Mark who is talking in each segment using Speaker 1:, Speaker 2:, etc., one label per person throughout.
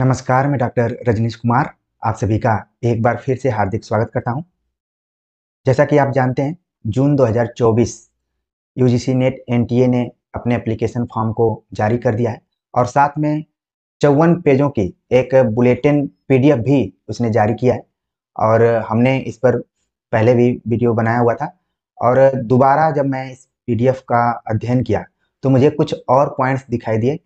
Speaker 1: नमस्कार मैं डॉक्टर रजनीश कुमार आप सभी का एक बार फिर से हार्दिक स्वागत करता हूं जैसा कि आप जानते हैं जून 2024 यूजीसी नेट एनटीए ने अपने एप्लीकेशन फॉर्म को जारी कर दिया है और साथ में चौवन पेजों की एक बुलेटिन पीडीएफ भी उसने जारी किया है और हमने इस पर पहले भी वीडियो बनाया हुआ था और दोबारा जब मैं इस पी का अध्ययन किया तो मुझे कुछ और पॉइंट्स दिखाई दिए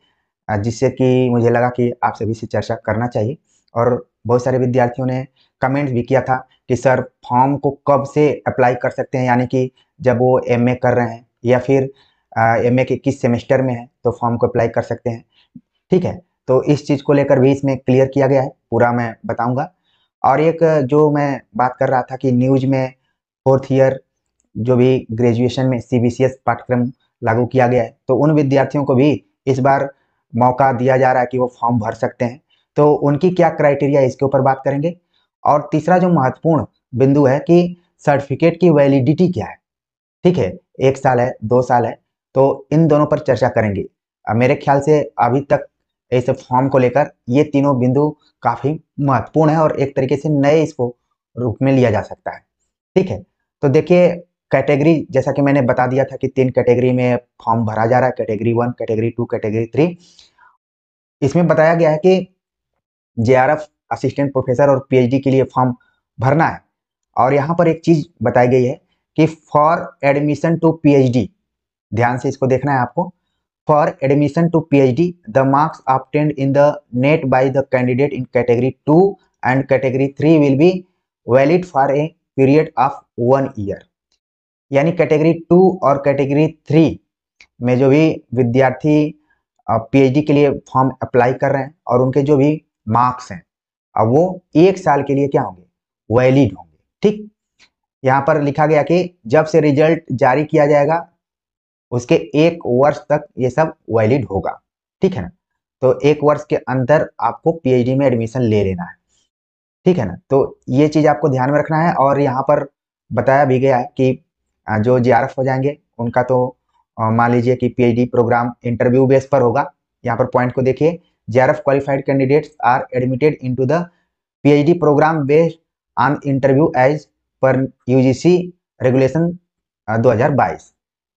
Speaker 1: जिससे कि मुझे लगा कि आप सभी से चर्चा करना चाहिए और बहुत सारे विद्यार्थियों ने कमेंट भी किया था कि सर फॉर्म को कब से अप्लाई कर सकते हैं यानी कि जब वो एम कर रहे हैं या फिर एम ए के किस सेमेस्टर में है तो फॉर्म को अप्लाई कर सकते हैं ठीक है तो इस चीज़ को लेकर भी इसमें क्लियर किया गया है पूरा मैं बताऊंगा और एक जो मैं बात कर रहा था कि न्यूज में फोर्थ ईयर जो भी ग्रेजुएशन में सी पाठ्यक्रम लागू किया गया है तो उन विद्यार्थियों को भी इस बार मौका दिया जा रहा है कि वो फॉर्म भर सकते हैं तो उनकी क्या क्राइटेरिया इसके ऊपर बात करेंगे और तीसरा जो महत्वपूर्ण बिंदु है कि सर्टिफिकेट की वैलिडिटी क्या है ठीक है एक साल है दो साल है तो इन दोनों पर चर्चा करेंगे मेरे ख्याल से अभी तक इस फॉर्म को लेकर ये तीनों बिंदु काफ़ी महत्वपूर्ण है और एक तरीके से नए इसको रूप में लिया जा सकता है ठीक है तो देखिए कैटेगरी जैसा कि मैंने बता दिया था कि तीन कैटेगरी में फॉर्म भरा जा रहा है category one category two category three इसमें बताया गया है कि जे असिस्टेंट प्रोफेसर और पीएचडी के लिए फॉर्म भरना है और यहाँ पर एक चीज़ बताई गई है कि फॉर एडमिशन टू पीएचडी ध्यान से इसको देखना है आपको for admission to PhD the marks obtained in the NET by the candidate in category two and category three will be valid for a period of one year यानी category two और category three में जो भी विद्यार्थी PhD के लिए form apply कर रहे हैं और उनके जो भी मार्क्स हैं अब वो एक साल के लिए क्या होंगे वैलिड होंगे ठीक यहाँ पर लिखा गया कि जब से रिजल्ट जारी किया जाएगा उसके एक वर्ष तक ये सब वैलिड होगा ठीक है ना तो एक वर्ष के अंदर आपको पीएचडी में एडमिशन ले लेना है ठीक है ना तो ये चीज़ आपको ध्यान में रखना है और यहाँ पर बताया भी गया है कि जो जी हो जाएंगे उनका तो मान लीजिए कि पी प्रोग्राम इंटरव्यू बेस पर होगा यहाँ पर पॉइंट को देखिए जी qualified candidates are admitted the the D programme based on interview as per UGC regulation 2022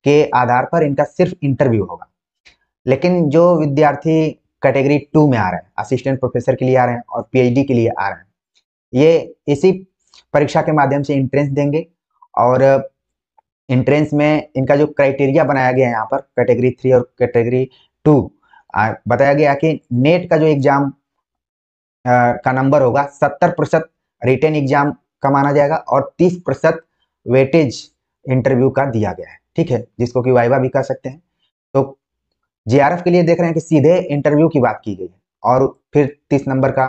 Speaker 1: के आधार पर इनका सिर्फ इंटरव्यू होगा लेकिन जो विद्यार्थी कैटेगरी टू में आ रहे हैं असिस्टेंट प्रोफेसर के लिए आ रहे हैं और पीएचडी के लिए आ रहे हैं ये इसी परीक्षा के माध्यम से इंट्रेंस देंगे और इंट्रेंस में इनका जो क्राइटेरिया बनाया गया है यहाँ पर कैटेगरी थ्री और कैटेगरी टू बताया गया कि नेट का जो एग्जाम का नंबर होगा सत्तर प्रतिशत रिटर्न एग्जाम का माना जाएगा और तीस प्रतिशत वेटेज इंटरव्यू का दिया गया है ठीक है जिसको कि वाइवा भी कर सकते हैं तो जे के लिए देख रहे हैं कि सीधे इंटरव्यू की बात की गई है और फिर तीस नंबर का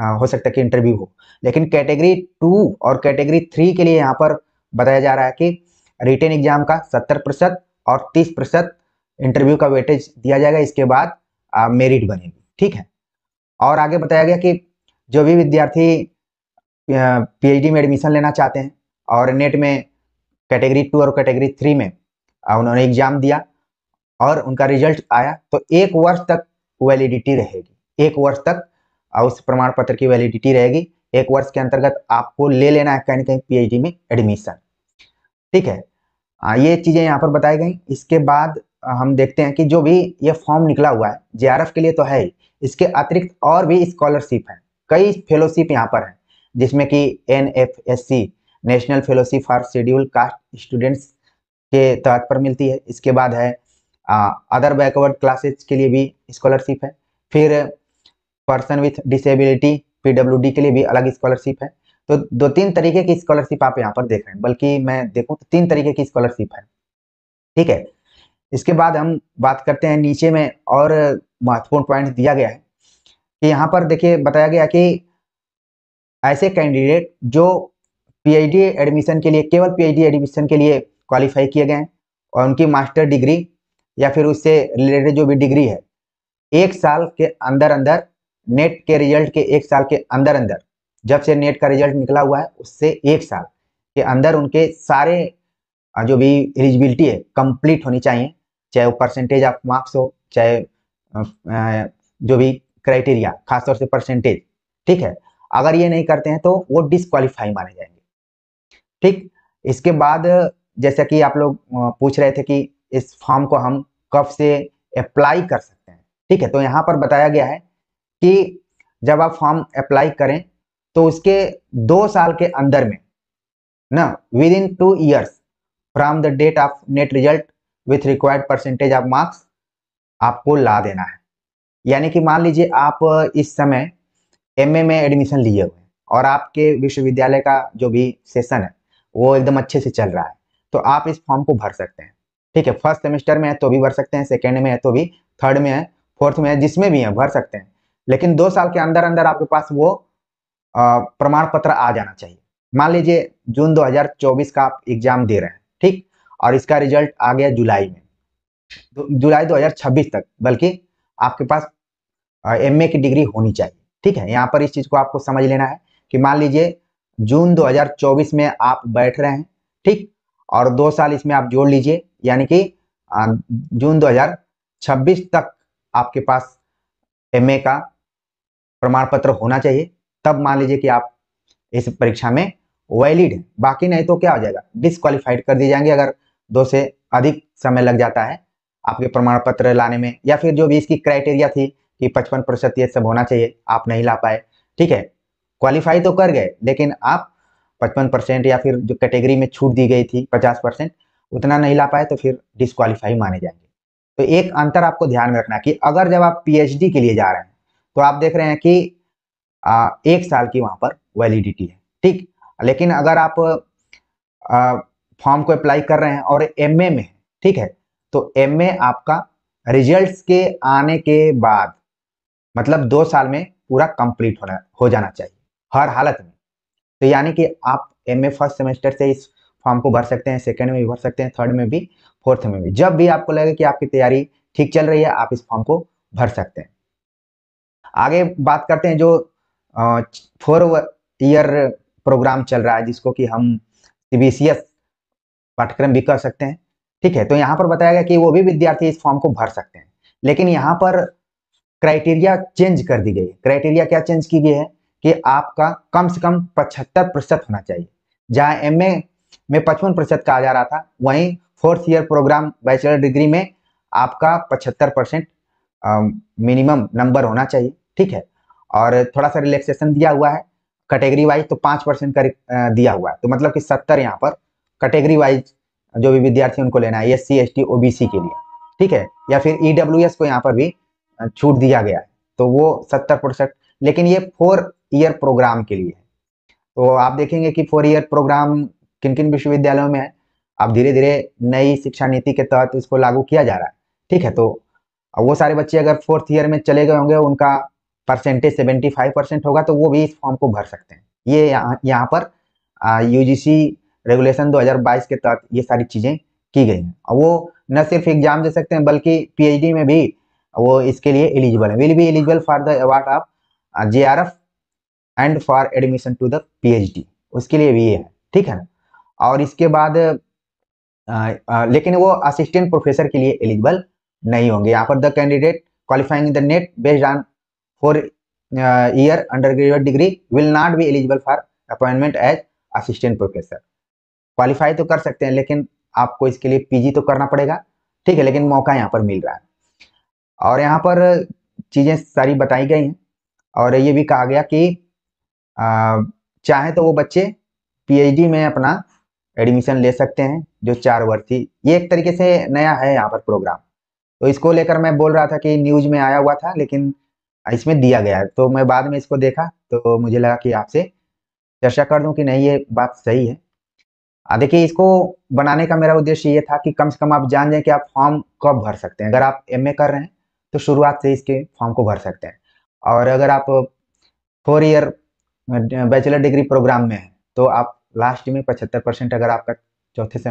Speaker 1: आ, हो सकता है कि इंटरव्यू हो लेकिन कैटेगरी टू और कैटेगरी थ्री के लिए यहाँ पर बताया जा रहा है कि रिटेन एग्जाम का सत्तर प्रतिशत और तीस प्रतिशत इंटरव्यू का वेटेज दिया जाएगा इसके बाद मेरिट बनेगी ठीक है और आगे बताया गया कि जो भी विद्यार्थी पीएचडी में एडमिशन लेना चाहते हैं और नेट में कैटेगरी टू और कैटेगरी थ्री में उन्होंने एग्जाम दिया और उनका रिजल्ट आया तो एक वर्ष तक वैलिडिटी रहेगी एक वर्ष तक उस प्रमाण पत्र की वैलिडिटी रहेगी एक वर्ष के अंतर्गत आपको ले लेना है कहीं कहीं पीएचडी में एडमिशन ठीक है आ, ये चीज़ें यहाँ पर बताई गई इसके बाद हम देखते हैं कि जो भी ये फॉर्म निकला हुआ है जे के लिए तो है ही इसके अतिरिक्त और भी स्कॉलरशिप है कई फेलोशिप यहाँ पर है जिसमें कि N national fellowship for scheduled caste students के तहत पर मिलती है इसके बाद है अदर बैकवर्ड क्लासेज के लिए भी स्कॉलरशिप है फिर पर्सन विथ डिसेबिलिटी पीडब्ल्यूडी के लिए भी अलग स्कॉलरशिप है तो दो तीन तरीके की स्कॉलरशिप आप यहाँ पर देख रहे हैं बल्कि मैं देखूँ तो तीन तरीके की स्कॉलरशिप है ठीक है इसके बाद हम बात करते हैं नीचे में और महत्वपूर्ण पॉइंट दिया गया है कि यहाँ पर देखिए बताया गया कि ऐसे कैंडिडेट जो पीएचडी एडमिशन के लिए केवल पीएचडी एडमिशन के लिए क्वालिफाई किए गए हैं और उनकी मास्टर डिग्री या फिर उससे रिलेटेड जो भी डिग्री है एक साल के अंदर अंदर नेट के रिजल्ट के एक साल के अंदर अंदर जब से नेट का रिजल्ट निकला हुआ है उससे एक साल के अंदर उनके सारे जो भी एलिजिबिलिटी है कंप्लीट होनी चाहिए चाहे वो परसेंटेज ऑफ मार्क्स हो चाहे जो भी क्राइटेरिया खासतौर से परसेंटेज ठीक है अगर ये नहीं करते हैं तो वो डिसक्वालीफाई माने जाएंगे ठीक इसके बाद जैसा कि आप लोग पूछ रहे थे कि इस फॉर्म को हम कब से अप्लाई कर सकते हैं ठीक है तो यहाँ पर बताया गया है कि जब आप फॉर्म अप्लाई करें तो उसके दो साल के अंदर में ना within two years from the date of NET result with required percentage of marks आपको ला देना है यानी कि मान लीजिए आप इस समय ए में एडमिशन लिए हुए हैं और आपके विश्वविद्यालय का जो भी सेशन है वो एकदम अच्छे से चल रहा है तो आप इस फॉर्म को भर सकते हैं ठीक है फर्स्ट सेमेस्टर में है तो भी भर सकते हैं सेकेंड में है तो भी थर्ड में है फोर्थ में है जिसमें भी है भर सकते हैं लेकिन दो साल के अंदर अंदर आपके पास वो प्रमाण पत्र आ जाना चाहिए मान लीजिए जून 2024 का आप एग्जाम दे रहे हैं ठीक और इसका रिजल्ट आ गया जुलाई में जुलाई 2026 तक बल्कि आपके पास एमए की डिग्री होनी चाहिए ठीक है यहाँ पर इस चीज़ को आपको समझ लेना है कि मान लीजिए जून 2024 में आप बैठ रहे हैं ठीक और दो साल इसमें आप जोड़ लीजिए यानी कि जून दो तक आपके पास एम का प्रमाण पत्र होना चाहिए तब मान लीजिए कि आप इस परीक्षा में वैलिड है बाकी नहीं तो क्या हो जाएगा डिसक्वालीफाइड कर दिए जाएंगे अगर दो से अधिक समय लग जाता है आपके प्रमाण पत्र लाने में या फिर जो भी इसकी क्राइटेरिया थी कि पचपन प्रतिशत ये सब होना चाहिए आप नहीं ला पाए ठीक है क्वालिफाई तो कर गए लेकिन आप पचपन परसेंट या फिर जो कैटेगरी में छूट दी गई थी पचास परसेंट उतना नहीं ला पाए तो फिर डिसक्वालीफाई माने जाएंगे तो एक अंतर आपको ध्यान में रखना कि अगर जब आप पीएचडी के लिए जा रहे हैं तो आप देख रहे हैं कि आ, एक साल की वहां पर वैलिडिटी है ठीक लेकिन अगर आप फॉर्म को अप्लाई कर रहे हैं और एम में ठीक है तो एम आपका रिजल्ट्स के आने के बाद मतलब दो साल में पूरा कंप्लीट होना हो जाना चाहिए हर हालत में तो यानी कि आप एम ए फर्स्ट सेमेस्टर से इस फॉर्म को भर सकते हैं सेकेंड में भी भर सकते हैं थर्ड में भी फोर्थ में भी जब भी आपको लगे कि आपकी तैयारी ठीक चल रही है आप इस फॉर्म को भर सकते हैं आगे बात करते हैं जो फोर ईयर प्रोग्राम चल रहा है जिसको कि हम सी पाठ्यक्रम भी कर सकते हैं ठीक है तो यहाँ पर बताया गया कि वो भी विद्यार्थी इस फॉर्म को भर सकते हैं लेकिन यहाँ पर क्राइटेरिया चेंज कर दी गई है क्राइटेरिया क्या चेंज की गई है कि आपका कम से कम पचहत्तर प्रतिशत होना चाहिए जहाँ एम में पचपन प्रतिशत कहा जा रहा था वहीं fourth year programme bachelor degree में आपका पचहत्तर परसेंट मिनिमम नंबर होना चाहिए ठीक है और थोड़ा सा रिलैक्सेशन दिया हुआ है कैटेगरी वाइज तो पाँच परसेंट का दिया हुआ है तो मतलब कि सत्तर यहाँ पर कैटेगरी वाइज जो भी विद्यार्थी उनको लेना है S C S T O B C के लिए ठीक है या फिर ई डब्ल्यू एस को यहाँ पर भी छूट दिया गया है तो वो सत्तर परसेंट लेकिन ये फोर ईयर प्रोग्राम के लिए है तो आप देखेंगे कि फोर ईयर प्रोग्राम किन किन विश्वविद्यालयों में है अब धीरे धीरे नई शिक्षा नीति के तहत इसको लागू किया जा रहा है ठीक है तो वो सारे बच्चे अगर फोर्थ ईयर में चले गए होंगे उनका परसेंटेज सेवेंटी फाइव परसेंट होगा तो वो भी इस फॉर्म को भर सकते हैं ये यहाँ यहाँ पर यूजीसी रेगुलेशन 2022 के तहत ये सारी चीज़ें की गई हैं और वो न सिर्फ एग्जाम दे सकते हैं बल्कि पीएचडी में भी वो इसके लिए एलिजिबल है will be eligible for the award of J R F and for admission to the P उसके लिए भी ये है ठीक है और इसके बाद आ, आ, लेकिन वो असिस्टेंट प्रोफेसर के लिए एलिजिबल नहीं होंगे यहाँ पर the candidate qualifying the NET based on four year under graduate degree will not be eligible for appointment as assistant professor qualify तो कर सकते हैं लेकिन आपको इसके लिए पीजी तो करना पड़ेगा ठीक है लेकिन मौका यहाँ पर मिल रहा है और यहाँ पर चीज़ें सारी बताई गई हैं और ये भी कहा गया कि चाहे तो वो बच्चे पीएचडी में अपना एडमिशन ले सकते हैं जो चार थी ये एक तरीके से नया है यहाँ पर प्रोग्राम तो इसको लेकर मैं बोल रहा था कि न्यूज में आया हुआ था लेकिन इसमें दिया गया है तो मैं बाद में इसको देखा तो मुझे लगा कि आपसे चर्चा कर दूं कि नहीं ये बात सही है देखिए इसको बनाने का मेरा उद्देश्य ये था कि कम से कम आप जान जाए कि आप फॉर्म कब भर सकते हैं अगर आप एम कर रहे हैं तो शुरुआत से इसके फॉर्म को भर सकते हैं और अगर आप four year bachelor degree programme में है तो आप लास्ट में पचहत्तर परसेंट अगर आपका चौथे से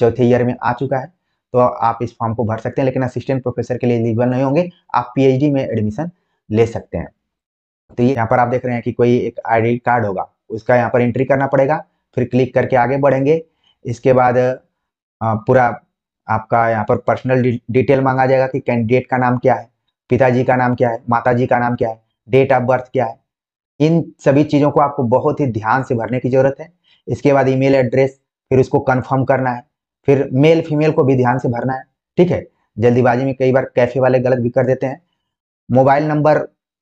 Speaker 1: चौथे ईयर में आ चुका है तो आप इस फॉर्म को भर सकते हैं लेकिन असिस्टेंट प्रोफेसर के लिए एलिजिबल नहीं होंगे आप पीएचडी में एडमिशन ले सकते हैं तो ये यहाँ पर आप देख रहे हैं कि कोई एक आईडी कार्ड होगा उसका यहाँ पर एंट्री करना पड़ेगा फिर क्लिक करके आगे बढ़ेंगे इसके बाद पूरा आपका यहाँ पर पर्सनल डिटेल मांगा जाएगा कि कैंडिडेट का नाम क्या है पिताजी का नाम क्या है माता का नाम क्या है डेट ऑफ बर्थ क्या है इन सभी चीज़ों को आपको बहुत ही ध्यान से भरने की ज़रूरत है इसके बाद ईमेल एड्रेस फिर उसको कंफर्म करना है फिर मेल फीमेल को भी ध्यान से भरना है ठीक है जल्दीबाजी में कई बार कैफे वाले गलत भी कर देते हैं मोबाइल नंबर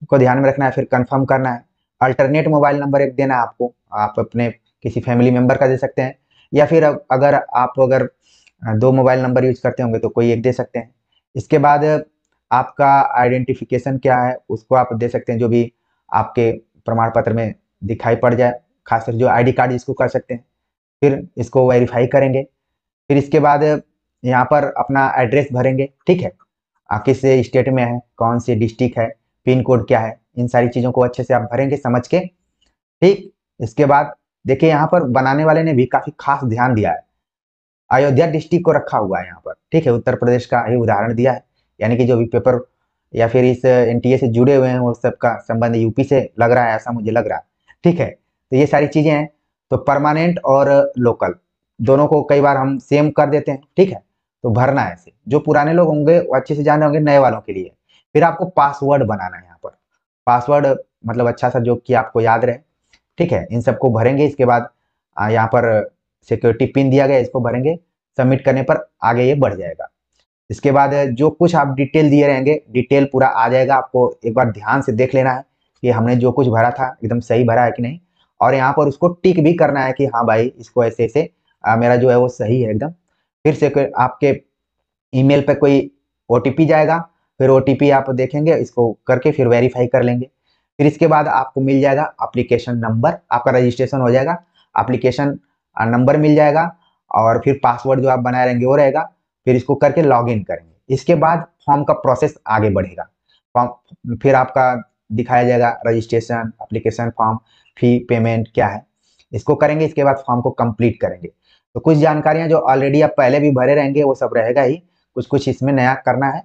Speaker 1: को ध्यान में रखना है फिर कंफर्म करना है अल्टरनेट मोबाइल नंबर एक देना है आपको आप अपने किसी फैमिली मेंबर का दे सकते हैं या फिर अगर आप अगर दो मोबाइल नंबर यूज करते होंगे तो कोई एक दे सकते हैं इसके बाद आपका आइडेंटिफिकेशन क्या है उसको आप दे सकते हैं जो भी आपके प्रमाण पत्र में दिखाई पड़ जाए खासकर जो आईडी कार्ड इसको कर सकते हैं फिर इसको वेरीफाई करेंगे फिर इसके बाद यहाँ पर अपना एड्रेस भरेंगे ठीक है किस स्टेट में है कौन सी डिस्ट्रिक्ट है पिन कोड क्या है इन सारी चीज़ों को अच्छे से आप भरेंगे समझ के ठीक इसके बाद देखिए यहाँ पर बनाने वाले ने भी काफ़ी खास ध्यान दिया है अयोध्या डिस्ट्रिक्ट को रखा हुआ है यहाँ पर ठीक है उत्तर प्रदेश का ही उदाहरण दिया है यानी कि जो भी पेपर या फिर इस एन से जुड़े हुए हैं वो सबका संबंध यूपी से लग रहा है ऐसा मुझे लग रहा है ठीक है तो ये सारी चीज़ें हैं तो परमानेंट और लोकल दोनों को कई बार हम सेम कर देते हैं ठीक है तो भरना है ऐसे जो पुराने लोग होंगे वो अच्छे से जाने होंगे नए वालों के लिए फिर आपको पासवर्ड बनाना है यहाँ पर पासवर्ड मतलब अच्छा सा जो कि आपको याद रहे ठीक है इन सबको भरेंगे इसके बाद यहाँ पर सिक्योरिटी पिन दिया गया इसको भरेंगे सबमिट करने पर आगे ये बढ़ जाएगा इसके बाद जो कुछ आप डिटेल दिए रहेंगे डिटेल पूरा आ जाएगा आपको एक बार ध्यान से देख लेना है कि हमने जो कुछ भरा था एकदम सही भरा है कि नहीं और यहाँ पर उसको टिक भी करना है कि हाँ भाई इसको ऐसे ऐसे मेरा जो है वो सही है एकदम फिर से कोई आपके ईमेल पे कोई ओ जाएगा फिर ओ आप देखेंगे इसको करके फिर वेरीफाई कर लेंगे फिर इसके बाद आपको मिल जाएगा अप्लीकेशन नंबर आपका रजिस्ट्रेशन हो जाएगा अप्लीकेशन नंबर मिल जाएगा और फिर पासवर्ड जो आप बनाए रहेंगे वो रहेगा फिर इसको करके इन करेंगे इसके बाद फॉर्म का प्रोसेस आगे बढ़ेगा फॉर्म फिर आपका दिखाया जाएगा registration application form fee payment क्या है इसको करेंगे इसके बाद फॉर्म को कंप्लीट करेंगे तो कुछ जानकारियां जो ऑलरेडी आप पहले भी भरे रहेंगे वो सब रहेगा ही कुछ कुछ इसमें नया करना है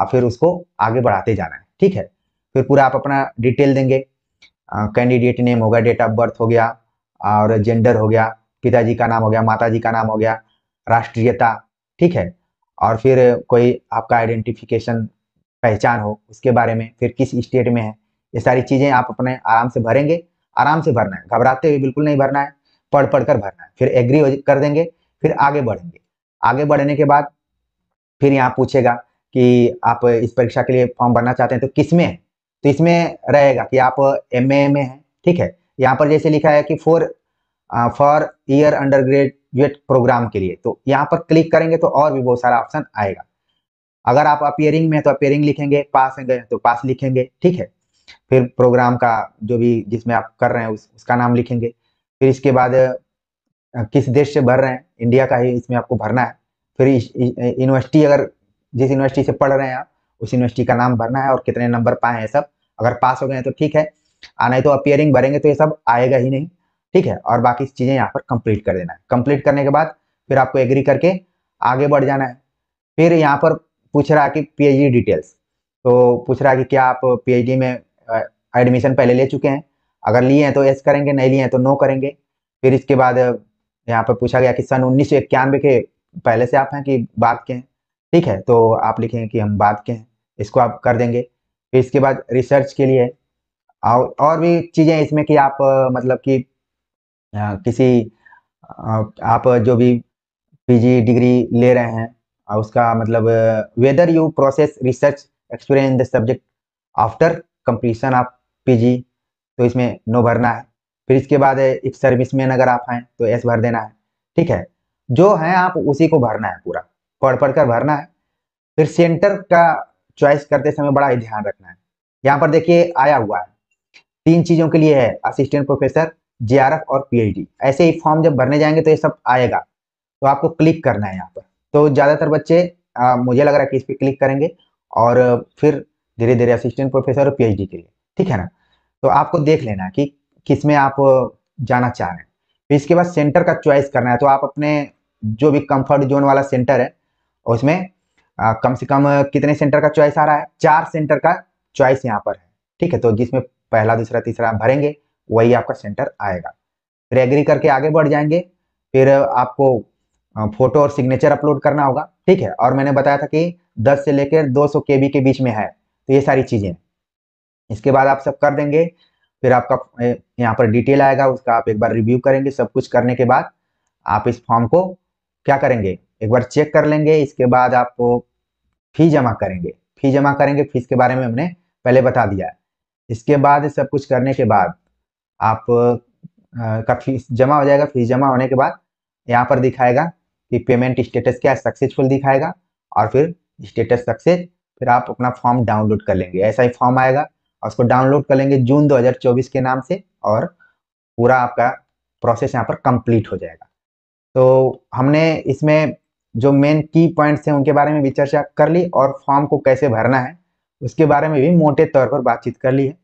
Speaker 1: और फिर उसको आगे बढ़ाते जाना है ठीक है फिर पूरा आप अपना डिटेल देंगे कैंडिडेट नेम होगा डेट ऑफ बर्थ हो गया और जेंडर हो गया पिताजी का नाम हो गया माता का नाम हो गया राष्ट्रीयता ठीक है और फिर कोई आपका आइडेंटिफिकेशन पहचान हो उसके बारे में फिर किस स्टेट में है ये सारी चीज़ें आप अपने आराम से भरेंगे आराम से भरना है घबराते हुए बिल्कुल नहीं भरना है पढ़ पढ़ कर भरना है फिर एग्री कर देंगे फिर आगे बढ़ेंगे आगे बढ़ने के बाद फिर यहाँ पूछेगा कि आप इस परीक्षा के लिए फॉर्म भरना चाहते हैं तो किसमें है तो इसमें रहेगा कि आप एम में हैं ठीक है यहाँ पर जैसे लिखा है कि four for year under graduate programme के लिए तो यहाँ पर क्लिक करेंगे तो और भी बहुत सारा ऑप्शन आएगा अगर आप अपियरिंग में है तो अपियरिंग लिखेंगे पास गए तो पास लिखेंगे ठीक है फिर प्रोग्राम का जो भी जिसमें आप कर रहे हैं उस, उसका नाम लिखेंगे फिर इसके बाद किस देश से भर रहे हैं इंडिया का ही इसमें आपको भरना है फिर यूनिवर्सिटी अगर जिस यूनिवर्सिटी से पढ़ रहे हैं आप उस यूनिवर्सिटी का नाम भरना है और कितने नंबर पाए हैं सब अगर पास हो गए हैं तो ठीक है आना ही तो अपियरिंग भरेंगे तो ये सब आएगा ही नहीं ठीक है और बाकी चीज़ें यहाँ पर कंप्लीट कर देना है कंप्लीट करने के बाद फिर आपको एग्री करके आगे बढ़ जाना है फिर यहाँ पर पूछ रहा है कि पी डिटेल्स तो पूछ रहा है कि क्या आप पी में एडमिशन पहले ले चुके हैं अगर लिए हैं तो यस करेंगे नहीं लिए हैं तो नो करेंगे फिर इसके बाद यहाँ पर पूछा गया कि सन उन्नीस के पहले से आप हैं कि बाद के हैं ठीक है तो आप लिखेंगे कि हम बाद के हैं इसको आप कर देंगे फिर इसके बाद रिसर्च के लिए और और भी चीज़ें इसमें कि आप मतलब कि किसी आप जो भी पीजी डिग्री ले रहे हैं और उसका मतलब whether you process research experience the subject after completion of PG तो इसमें नो भरना है फिर इसके बाद एक मैन अगर आप हैं तो एस भर देना है ठीक है जो है आप उसी को भरना है पूरा पढ़ पढ़ कर भरना है फिर सेंटर का चॉइस करते समय बड़ा ही ध्यान रखना है यहाँ पर देखिए आया हुआ है तीन चीज़ों के लिए है असिस्टेंट प्रोफेसर जे और पीएचडी ऐसे ही फॉर्म जब भरने जाएंगे तो ये सब आएगा तो आपको क्लिक करना है यहाँ पर तो ज़्यादातर बच्चे आ, मुझे लग रहा है कि इस पर क्लिक करेंगे और फिर धीरे धीरे असिस्टेंट प्रोफेसर और पीएचडी के लिए ठीक है ना तो आपको देख लेना कि किस में आप जाना चाह रहे हैं फिर इसके बाद सेंटर का चॉइस करना है तो आप अपने जो भी कंफर्ट जोन वाला सेंटर है उसमें आ, कम से कम कितने सेंटर का चॉइस आ रहा है चार सेंटर का चॉइस यहाँ पर है ठीक है तो जिसमें पहला दूसरा तीसरा भरेंगे वही आपका सेंटर आएगा फिर एग्री करके आगे बढ़ जाएंगे फिर आपको फोटो और सिग्नेचर अपलोड करना होगा ठीक है और मैंने बताया था कि 10 से लेकर 200 सौ के बीच में है तो ये सारी चीज़ें इसके बाद आप सब कर देंगे फिर आपका यहाँ पर डिटेल आएगा उसका आप एक बार रिव्यू करेंगे सब कुछ करने के बाद आप इस फॉर्म को क्या करेंगे एक बार चेक कर लेंगे इसके बाद आप फी जमा करेंगे फी जमा करेंगे फीस के बारे में हमने पहले बता दिया इसके बाद सब कुछ करने के बाद आप का फीस जमा हो जाएगा फीस जमा होने के बाद यहाँ पर दिखाएगा कि पेमेंट स्टेटस क्या है सक्सेसफुल दिखाएगा और फिर स्टेटस सक्सेस फिर आप अपना फॉर्म डाउनलोड कर लेंगे ऐसा ही फॉर्म आएगा और उसको डाउनलोड कर लेंगे जून 2024 के नाम से और पूरा आपका प्रोसेस यहाँ पर कंप्लीट हो जाएगा तो हमने इसमें जो मेन की पॉइंट्स हैं उनके बारे में भी चर्चा कर ली और फॉर्म को कैसे भरना है उसके बारे में भी मोटे तौर पर बातचीत कर ली है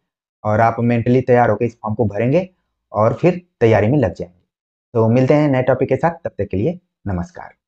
Speaker 1: और आप मेंटली तैयार होकर इस फॉर्म को भरेंगे और फिर तैयारी में लग जाएंगे तो मिलते हैं नए टॉपिक के साथ तब तक के लिए नमस्कार